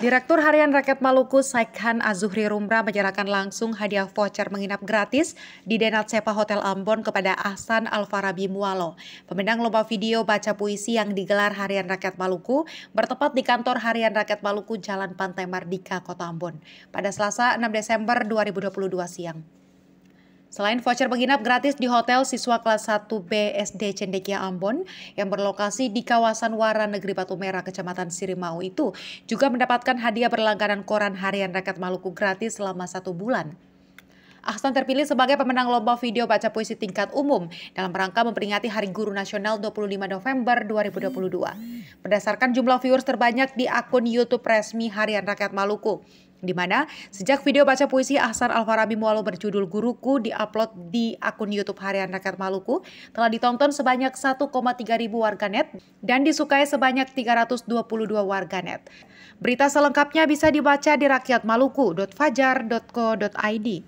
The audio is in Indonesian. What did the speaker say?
Direktur Harian Rakyat Maluku Saikhan Azuhri Rumra menyerahkan langsung hadiah voucher menginap gratis di Denat Sepa Hotel Ambon kepada Ahsan Alfarabi Mualo. Pemenang lomba video baca puisi yang digelar Harian Rakyat Maluku bertepat di kantor Harian Rakyat Maluku Jalan Pantai Mardika, Kota Ambon pada Selasa 6 Desember 2022 siang. Selain voucher menginap gratis di hotel siswa kelas 1 BSD Cendekia Ambon yang berlokasi di kawasan Wara Negeri Batu Merah Kecamatan Sirimau itu juga mendapatkan hadiah berlangganan koran harian rakyat Maluku gratis selama satu bulan. Ahsan terpilih sebagai pemenang lomba video baca puisi tingkat umum dalam rangka memperingati Hari Guru Nasional 25 November 2022. Berdasarkan jumlah viewers terbanyak di akun YouTube resmi Harian Rakyat Maluku, di mana sejak video baca puisi Ahsan Alfarabi Mualo berjudul Guruku diupload di akun YouTube Harian Rakyat Maluku telah ditonton sebanyak 1,3 ribu warganet dan disukai sebanyak 322 warganet. Berita selengkapnya bisa dibaca di rakyatmaluku.fajar.co.id.